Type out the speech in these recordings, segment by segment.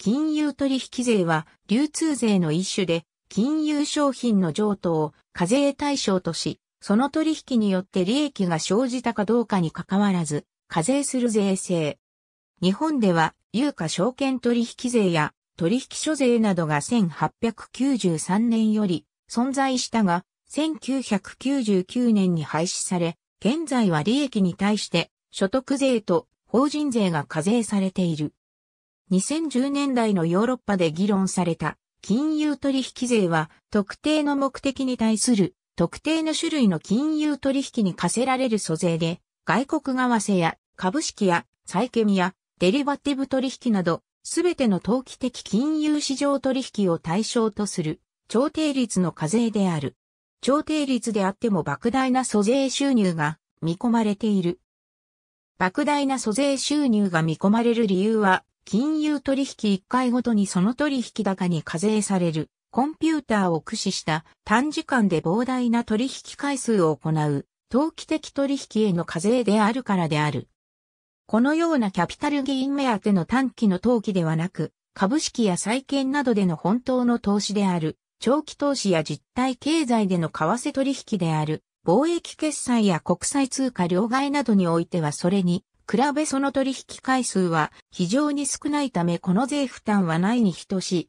金融取引税は流通税の一種で、金融商品の譲渡を課税対象とし、その取引によって利益が生じたかどうかにかかわらず、課税する税制。日本では、有価証券取引税や取引所税などが1893年より存在したが、1999年に廃止され、現在は利益に対して所得税と法人税が課税されている。2010年代のヨーロッパで議論された金融取引税は特定の目的に対する特定の種類の金融取引に課せられる租税で外国為替や株式や債券やデリバティブ取引などすべての投機的金融市場取引を対象とする超停率の課税である。超停率であっても莫大な租税収入が見込まれている。莫大な租税収入が見込まれる理由は金融取引1回ごとにその取引高に課税される、コンピューターを駆使した短時間で膨大な取引回数を行う、投機的取引への課税であるからである。このようなキャピタルゲイン目当ての短期の投機ではなく、株式や債券などでの本当の投資である、長期投資や実体経済での為替取引である、貿易決済や国際通貨両替などにおいてはそれに比べその取引回数は非常に少ないためこの税負担はないに等しい。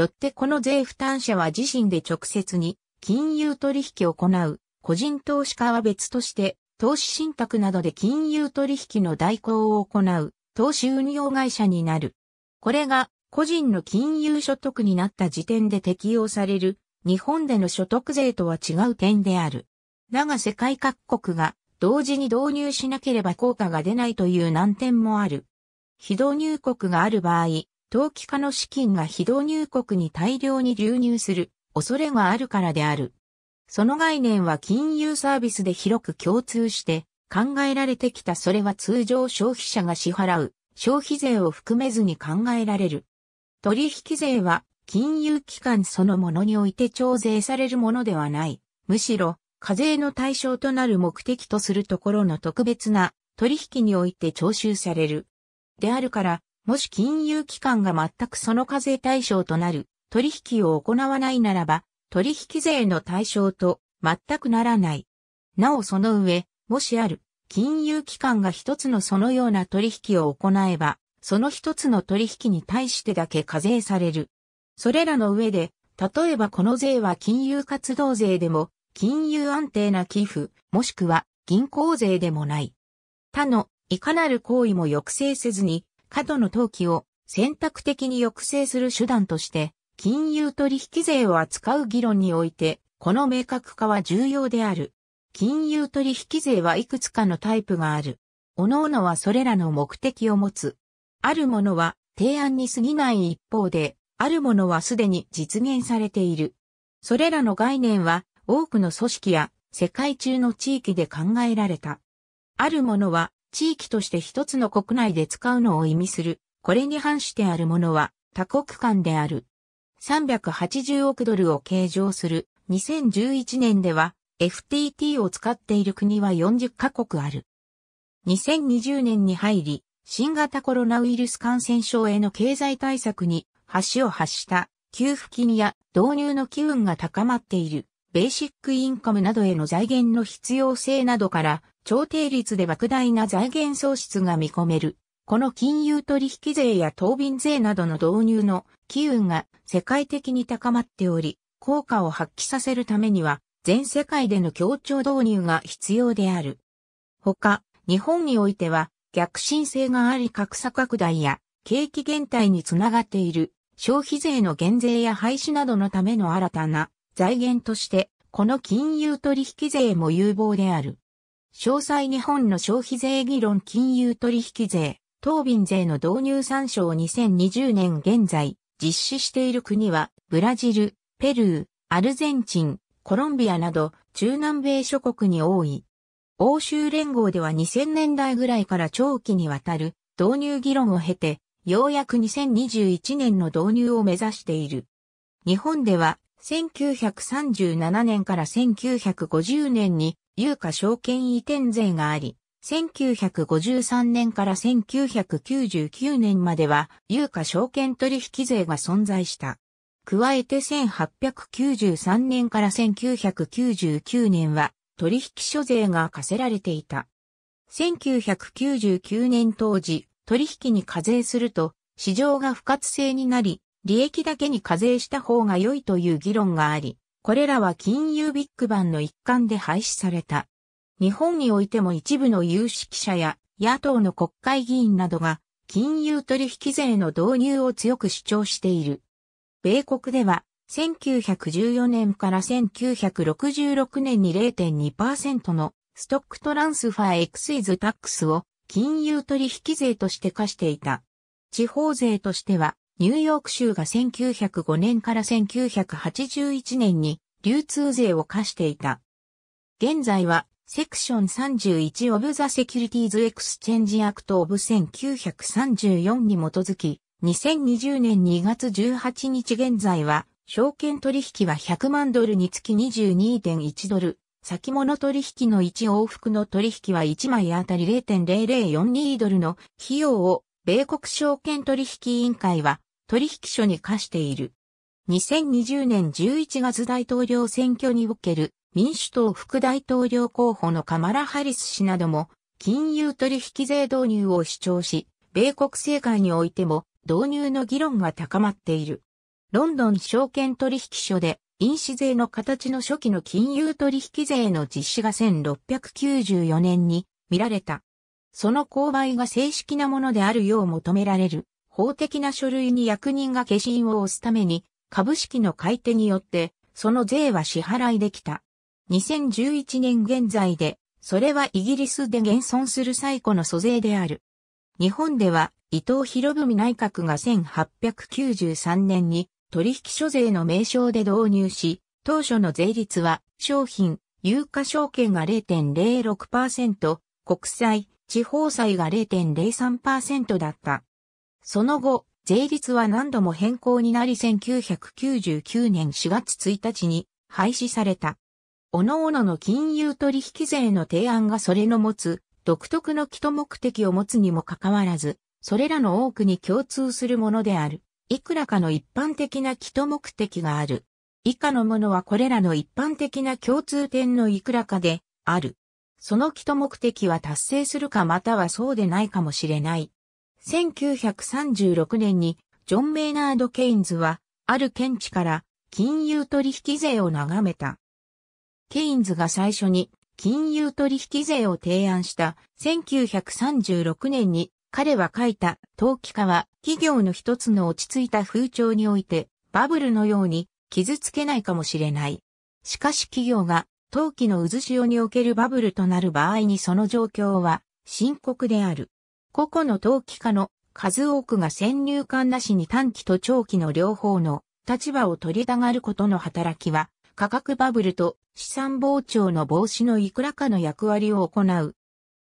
よってこの税負担者は自身で直接に金融取引を行う個人投資家は別として投資信託などで金融取引の代行を行う投資運用会社になる。これが個人の金融所得になった時点で適用される日本での所得税とは違う点である。だが世界各国が同時に導入しなければ効果が出ないという難点もある。非導入国がある場合、投機家の資金が非導入国に大量に流入する恐れがあるからである。その概念は金融サービスで広く共通して考えられてきたそれは通常消費者が支払う消費税を含めずに考えられる。取引税は金融機関そのものにおいて徴税されるものではない。むしろ課税の対象となる目的とするところの特別な取引において徴収される。であるから、もし金融機関が全くその課税対象となる取引を行わないならば、取引税の対象と全くならない。なおその上、もしある金融機関が一つのそのような取引を行えば、その一つの取引に対してだけ課税される。それらの上で、例えばこの税は金融活動税でも金融安定な寄付、もしくは銀行税でもない。他のいかなる行為も抑制せずに、過度の投機を選択的に抑制する手段として、金融取引税を扱う議論において、この明確化は重要である。金融取引税はいくつかのタイプがある。各々はそれらの目的を持つ。あるものは提案に過ぎない一方で、あるものはすでに実現されている。それらの概念は多くの組織や世界中の地域で考えられた。あるものは地域として一つの国内で使うのを意味する。これに反してあるものは多国間である。380億ドルを計上する2011年では FTT を使っている国は40カ国ある。2020年に入り、新型コロナウイルス感染症への経済対策に橋を発した給付金や導入の機運が高まっている。ベーシックインカムなどへの財源の必要性などから、超停率で莫大な財源創出が見込める。この金融取引税や当便税などの導入の機運が世界的に高まっており、効果を発揮させるためには、全世界での協調導入が必要である。ほか、日本においては、逆進性があり格差拡大や、景気減退につながっている、消費税の減税や廃止などのための新たな財源として、この金融取引税も有望である。詳細日本の消費税議論金融取引税、当便税の導入参照2020年現在、実施している国は、ブラジル、ペルー、アルゼンチン、コロンビアなど、中南米諸国に多い。欧州連合では2000年代ぐらいから長期にわたる導入議論を経て、ようやく2021年の導入を目指している。日本では1937年から1950年に有価証券移転税があり、1953年から1999年までは有価証券取引税が存在した。加えて1893年から1999年は取引所税が課せられていた。1999年当時、取引に課税すると市場が不活性になり、利益だけに課税した方が良いという議論があり、これらは金融ビッグバンの一環で廃止された。日本においても一部の有識者や野党の国会議員などが金融取引税の導入を強く主張している。米国では1914年から1966年に0.2%のストックトランスファーエクスイズタックスを金融取引税として課していた。地方税としてはニューヨーク州が1905年から1981年に流通税を課していた。現在は、セクション31オブザセキュリティーズエクスチェンジアクトオブ1934に基づき、2020年2月18日現在は、証券取引は100万ドルにつき22.1ドル、先物取引の1往復の取引は1枚あたり0.0042ドルの費用を米国証券取引委員会は取引所に課している。2020年11月大統領選挙における民主党副大統領候補のカマラ・ハリス氏なども金融取引税導入を主張し、米国政界においても導入の議論が高まっている。ロンドン証券取引所で印紙税の形の初期の金融取引税の実施が1694年に見られた。その勾配が正式なものであるよう求められる法的な書類に役人が化身を押すために、株式の買い手によって、その税は支払いできた。2011年現在で、それはイギリスで現存する最古の租税である。日本では、伊藤博文内閣が1893年に取引所税の名称で導入し、当初の税率は商品、有価証券が0.06%、国債、地方債が0.03%だった。その後、税率は何度も変更になり1999年4月1日に廃止された。各々の金融取引税の提案がそれの持つ独特の基礎目的を持つにもかかわらず、それらの多くに共通するものである。いくらかの一般的な基礎目的がある。以下のものはこれらの一般的な共通点のいくらかである。その基礎目的は達成するかまたはそうでないかもしれない。1936年にジョン・メイナード・ケインズは、ある県地から金融取引税を眺めた。ケインズが最初に金融取引税を提案した1936年に彼は書いた投機家は企業の一つの落ち着いた風潮においてバブルのように傷つけないかもしれない。しかし企業が投機の渦潮におけるバブルとなる場合にその状況は深刻である。個々の投機家の数多くが先入観なしに短期と長期の両方の立場を取りたがることの働きは、価格バブルと資産膨張の防止のいくらかの役割を行う。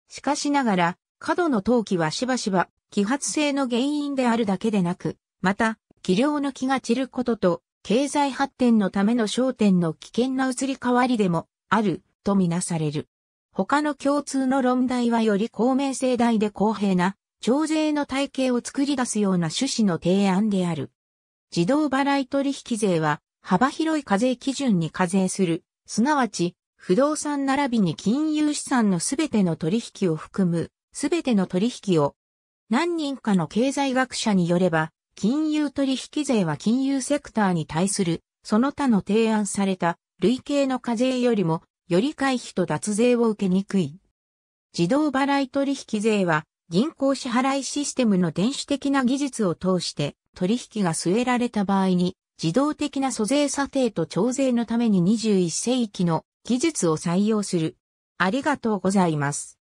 しかしながら、過度の投機はしばしば、揮発性の原因であるだけでなく、また、気量の気が散ることと、経済発展のための焦点の危険な移り変わりでも、ある、とみなされる。他の共通の論題はより公明正大で公平な、徴税の体系を作り出すような趣旨の提案である。自動払い取引税は、幅広い課税基準に課税する、すなわち、不動産並びに金融資産のすべての取引を含む、すべての取引を、何人かの経済学者によれば、金融取引税は金融セクターに対する、その他の提案された、累計の課税よりもより回避と脱税を受けにくい。自動払い取引税は、銀行支払いシステムの電子的な技術を通して取引が据えられた場合に自動的な租税査定と徴税のために21世紀の技術を採用する。ありがとうございます。